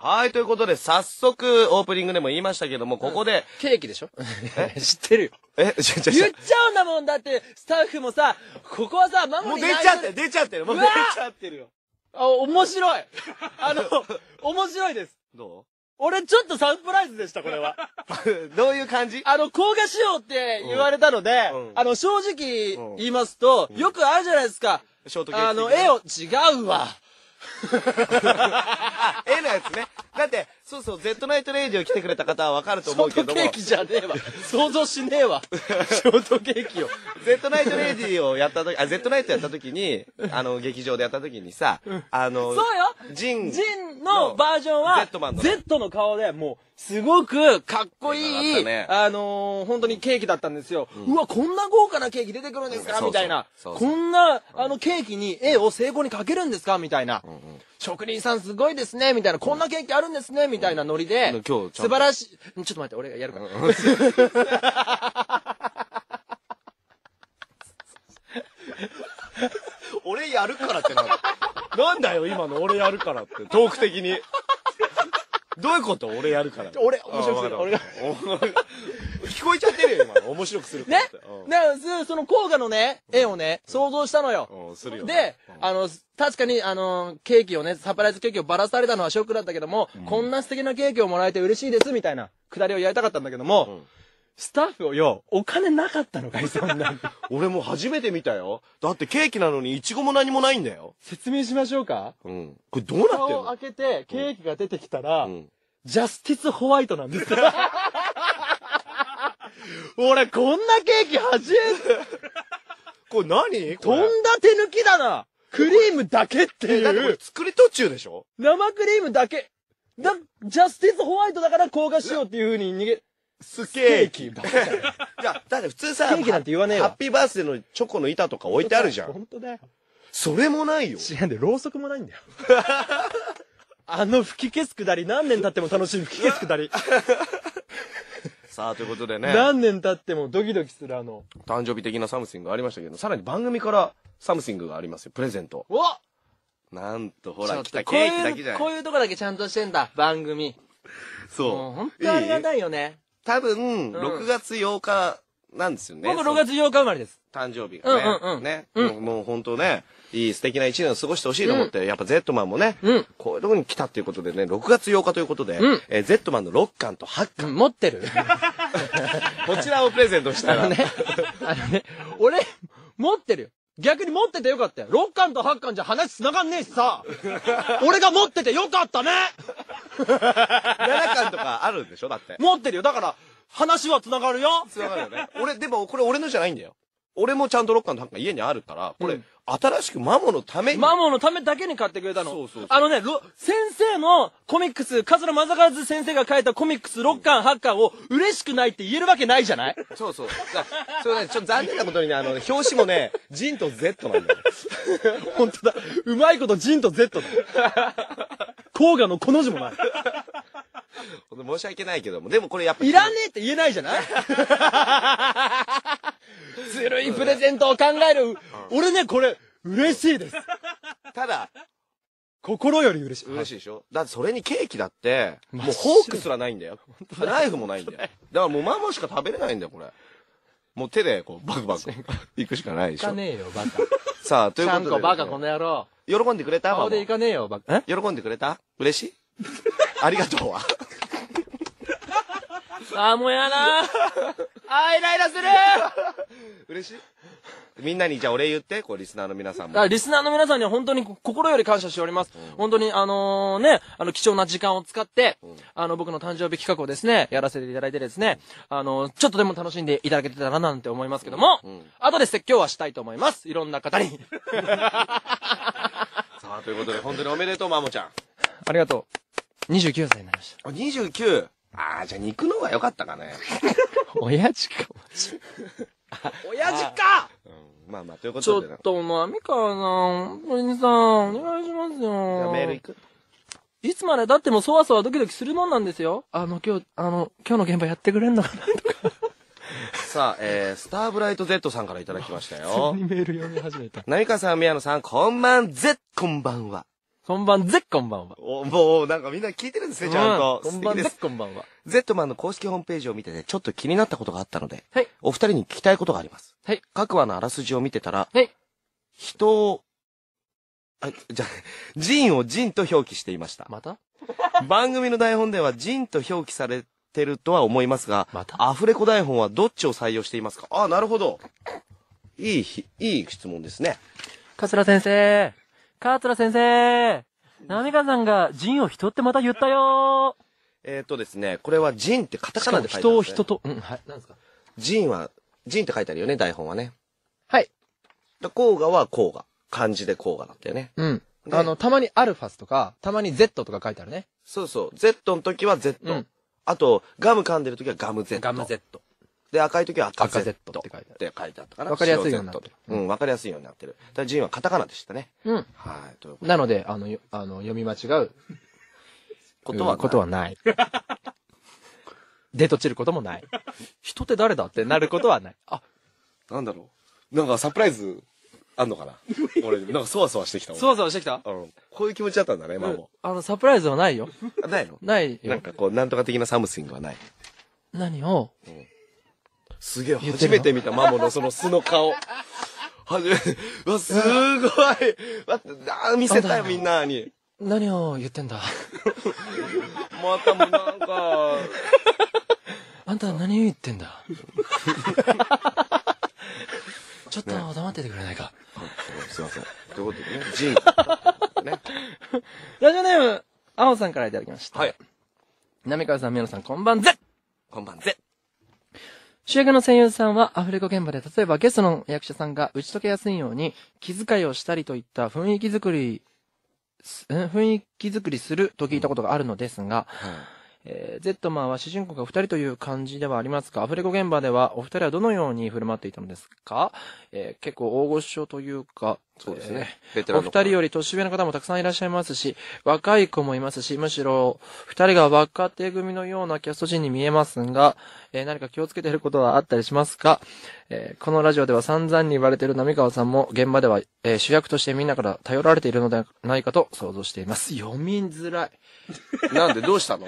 はい、ということで、早速、オープニングでも言いましたけども、ここで。ケーキでしょ 知ってるよ。え、ちょ、ちょ、言っちゃうんだもんだって、スタッフもさ、ここはさ、ママもう出ちゃってる、出ちゃってる、もう出ちゃってるよ。あ、面白い。あの、面白いです。どう俺ちょっとサプライズでした、これは。どういう感じあの、高画仕様って言われたので、あの、正直言いますと、よくあるじゃないですか。ショートケーキ。あの、絵を、違うわ。絵 のやつね。だって、そうそう、Z ナイトレイジを来てくれた方はわかると思うけーどトケ、ーキじゃねえわ。想像しねえわ。ショートケーキを。Z ナイトレイジをやった時、あ、Z ナイトやった時に、あの、劇場でやった時にさ、あの、そうよジン、ジンのバージョンは、Z ンのね Z の顔で、もう、すごくかっこいい、ねあのー本当にケーキだったんですよ。うわ、こんな豪華なケーキ出てくるんですか、うんみたいな。そうそうそうこんな、あの、ケーキに絵を成功にかけるんですかみたいな、職人さんすごいですねみたいな。こんなケーキあるんですねみたいなノリで、うん今日素晴らしい。ちょっと待って、俺がやるから。俺やるからってなる。なんだよ、今の俺やるからって、トーク的に。どういうこと俺やるから。俺、面白くする。俺が。聞こえちゃってるよ、今の。面白くするね。だから、その効果のね、絵をね、想像したのよ。するよ。で、あの、確かに、あの、ケーキをね、サプライズケーキをばらされたのはショックだったけども、こんな素敵なケーキをもらえて嬉しいです、みたいな、くだりをやりたかったんだけども、スタッフをよ、お金なかったのかい、そんな 俺も初めて見たよ。だってケーキなのにイチゴも何もないんだよ。説明しましょうかうん。これどうなってん蓋を開けて、ケーキが出てきたら、うん。ジャスティスホワイトなんですよ。俺、こんなケーキ初めて、これ何ことんだ手抜きだなクリームだけってだってこいれう、作り途中でしょ生クリームだけ、だ、ジャスティスホワイトだから硬化しようっていう風に逃げ、スケーキ。いや、だって普通さ、スケーキなんて言わねえよ。ハッピーバースデーのチョコの板とか置いてあるじゃん。本当だよ。それもないよ。違うんだよ、ろうそくもないんだよ。あの吹き消すくだり、何年経っても楽しい吹き消すくだり。さあ、ということでね。何年経ってもドキドキするあの。誕生日的なサムシングありましたけど、さらに番組からサムシングがありますよ、プレゼント。おなんと、ほら、来たケーキだけじゃこういうとこだけちゃんとしてんだ、番組。そう。本当ありがたいよね。いい多分、6月8日なんですよね。僕6月8日生まれです。誕生日がね。うん、ね、もう。本当ね、いい素敵な一年を過ごしてほしいと思って、やっぱゼットマンもね、こういうとこに来たっていうことでね、6月8日ということで、Z えゼットマンの6巻と8巻。持ってる こちらをプレゼントしたら。あのね、あのね、俺、持ってるよ。逆に持っててよかったよ。6巻と8巻じゃ話繋がんねえしさ。俺が持っててよかったね7巻とかあるんでしょだって。持ってるよ。だから、話は繋がるよ。繋がるよね。俺、でもこれ俺のじゃないんだよ。俺もちゃんと6巻の8巻家にあるから、これ、うん、新しくマモのために。マモのためだけに買ってくれたの。そうそうあのね、先生のコミックス、桂正和先生が書いたコミックス6巻、8巻を嬉しくないって言えるわけないじゃないそうそう。それね、ちょっと残念なことにね、あの、ね、表紙もね、ジンと Z なんだよ。本当だ。うまいことジンと Z だ。甲賀のこの字もない。申し訳ないけども、でもこれやっぱいらねえって言えないじゃないずるいプレゼントを考える。俺ね、これ、嬉しいです。ただ、心より嬉しい。嬉しいでしょ、だってそれにケーキだって、もうホークすらないんだよ。ナイフもないんだよ。だからもうママしか食べれないんだよ、これ。もう手でこうバクバク行くしかないでしょ。行かねえよ、バカ。さあ、ということで、ちゃんこバカこの野郎。喜んでくれたママ。顔で行かねえよ、バカ。喜んでくれた嬉しいありがとうは。ああ、もうやなああ、イライラする嬉しいみんなにじゃあお礼言って、こう、リスナーの皆さんも。リスナーの皆さんには本当に心より感謝しております。うん、本当に、あのー、ね、あの、貴重な時間を使って、うん、あの、僕の誕生日企画をですね、やらせていただいてですね、あのー、ちょっとでも楽しんでいただけてたらなんて思いますけども、うん、あとですね、今日はしたいと思います。いろんな方に。さあ、ということで、本当におめでとう、まもちゃん。ありがとう。29歳になりました。あ、29? ああ、じゃあ肉の方が良かったかね。親父か、親父か、うん、まあまあ、ということで。ちょっと、まあ、ミカさん、お兄さん、お願いしますよ。いや、メール行くいつまでだってもそわそわドキドキするもんなんですよ。あの、今日、あの、今日の現場やってくれんのかなとか。さあ、えー、スターブライト Z さんからいただきましたよ。普通にメール読み始めた。なミカさん、宮野さん、こんばんぜ、こんばんは。こんばんぜ、こんばんは。お、もう、なんかみんな聞いてるんですね、ちゃんと。こんばんぜ、こんばんは。ゼットマンの公式ホームページを見てて、ちょっと気になったことがあったので、はい。お二人に聞きたいことがあります。はい。各話のあらすじを見てたら、はい。人を、あ、じゃ、ジンをジンと表記していました。また番組の台本ではジンと表記されてるとは思いますが、またアフレコ台本はどっちを採用していますかあ、なるほど。いいひ、いい質問ですね。桂先生。カラ先生ナミガさんがジンを人ってまた言ったよえっ、とですね、これはジンってカタカナで書いてある、ね、人を人と、うん、はい、なんですかジンは、ジンって書いてあるよね、台本はね。はい。で、黄河は黄河。漢字で黄河だったよね。うん。あの、たまにアルファスとか、たまに Z とか書いてあるね。そうそう。Z の時は Z。うん、あと、ガム噛んでる時はガム Z。ガム Z。で、赤い時は赤 Z って書いてある。って書いてあったから。わかりやすいようになってる。うん、わかりやすいようになってる。ただ、ジンはカタカナでしたね。うん。はい。ということなので、あの、あの読み間違う。ことは、ことはない。出と散ることもない。人って誰だってなることはない。あ、なんだろう。なんかサプライズ、あんのかな俺、なんかそわそわしてきた。そわそわしてきたうん。こういう気持ちだったんだね、今も。あの、サプライズはないよ。ないのないよ。なんかこう、なんとか的なサムスイングはない。何を、うんすげえ、初めて見たマモのその素の顔。はじめ、うわ、すごい、あ、見せたいみんなに。何を言ってんだまたもなんか。あんた何言ってんだちょっと黙っててくれないか。ね、すいません。ということでね、ジン。ラジオネーム、青さんからいただきました。はい。なめかわさん、宮野さん、こんばんぜこんばんぜ主役の声優さんはアフレコ現場で、例えばゲストの役者さんが打ち解けやすいように、気遣いをしたりといった雰囲気作り、雰囲気作りすると聞いたことがあるのですが、うんえー、ゼットマンは主人公が二人という感じではありますが、アフレコ現場ではお二人はどのように振る舞っていたのですか、えー、結構大御所というか、そうですね。えー、お二人より年上の方もたくさんいらっしゃいますし、若い子もいますし、むしろ二人が若手組のようなキャスト陣に見えますが、えー、何か気をつけていることはあったりしますか、えー、このラジオでは散々に言われている波川さんも現場では、えー、主役としてみんなから頼られているのではないかと想像しています。読みづらい。なんでどうしたの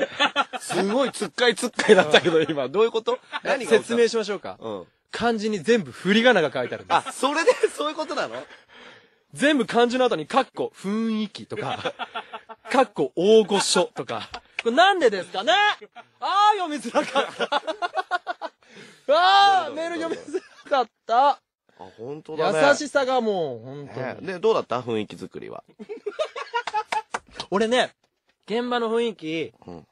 すごいつっかいつっかいだったけど、今。どういうこと何が説明しましょうか。うん。漢字に全部振り仮名が書いてあるんです。あ、それで、そういうことなの全部漢字の後に、カッコ、雰囲気とか、カッコ、大御所とか。これなんでですかねああ、読みづらかった。ああ、メール読みづらかった。あ、本当だね。優しさがもう、本当ねに。で、どうだった雰囲気作りは。俺ね、現場の雰囲気、うん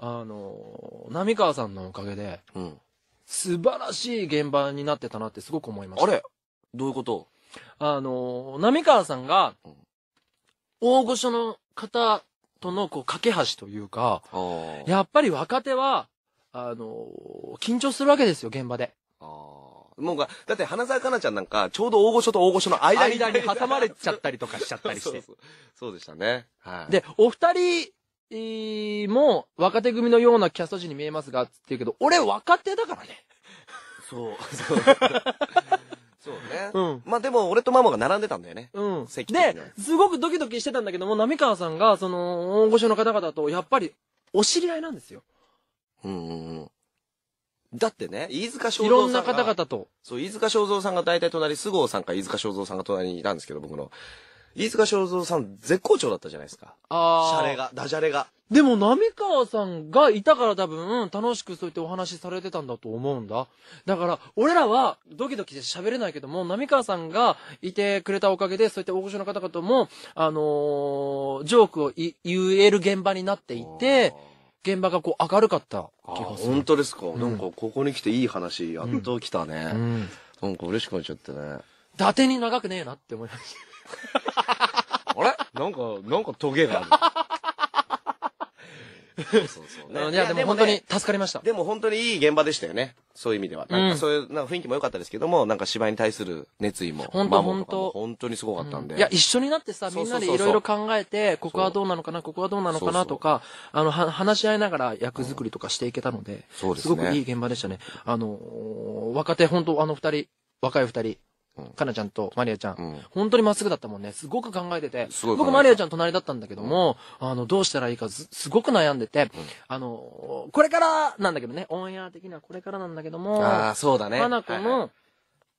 あの、浪川さんのおかげで、うん。素晴らしい現場になってたなってすごく思いました。あれどういうことあの、浪川さんが大御所の方とのこう、架け橋というか、やっぱり若手は、あの、緊張するわけですよ、現場で。あー。もうが、だって花沢香菜ちゃんなんか、ちょうど大御所と大御所の間に。間に挟まれちゃったりとかしちゃったりして。そうそうそうでしたね。はい。で、お二人も若手組のようなキャスト陣に見えますが、つって言うけど、俺若手だからね。そう、そう。そうね。うん。まあでも、俺とママが並んでたんだよね。うん。席で、すごくドキドキしてたんだけども、浪川さんが、その、大御所の方々と、やっぱり、お知り合いなんですよ。うんうんうん。だってね、飯塚正蔵さんが。いろんな方々と。そう、飯塚正蔵さんが大体隣、菅生さんか飯塚正蔵さんが隣にいたんですけど、僕の。飯塚正蔵さん絶好調だったじゃないですか。ああ。シャレが、ダジャレが。でも、浪川さんがいたから多分、楽しくそうやってお話しされてたんだと思うんだ。だから、俺らは、ドキドキし喋れないけども、浪川さんがいてくれたおかげで、そうやって大御所の方々も、あのー、ジョークを言える現場になっていて、現場がこう明るかった気がする。本当ですか、うん、なんか、ここに来ていい話、やっと来たね。うん、うん、なんか嬉しくなっちゃってね。伊達に長くねえなって思いました。なんか、なんかトゲがある。そうそうそう、ね。いや、でも本当に助かりました。でも本当にいい現場でしたよね。そういう意味では。なんかそういう、なんか雰囲気も良かったですけども、なんか芝居に対する熱意も、本当本当本当にすごかったんで、うん、いや、一緒になってさ、みんなでいろいろ考えて、ここはどうなのかな、ここはどうなのかなとか、あの、話し合いながら役作りとかしていけたので、うん、そうですね。すごくいい現場でしたね。あの、若手、本当あの二人、若い二人、かなちゃんとマリアちゃん。本当にまっすぐだったもんね。すごく考えてて。僕マリアちゃん隣だったんだけども、あの、どうしたらいいかすごく悩んでて、あの、これからなんだけどね、オンエア的にはこれからなんだけども、ああ、そうだね。かなの、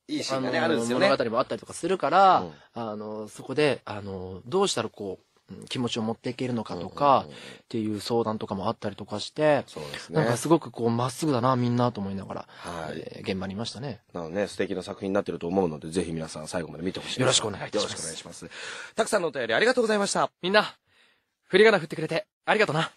いいシーンがね、あるんですよね。物語もあったりとかするから、あの、そこで、あの、どうしたらこう、気持ちを持っていけるのかとか、っていう相談とかもあったりとかして、そうですね。なんかすごくこう、まっすぐだな、みんなと思いながら、はい、えー、現場にいましたね。なので、ね、素敵な作品になってると思うので、ぜひ皆さん最後まで見てほしい。よろしくお願いします。よろしくお願いします。たくさんのお便りありがとうございました。みんな、振り仮名振ってくれて、ありがとうな。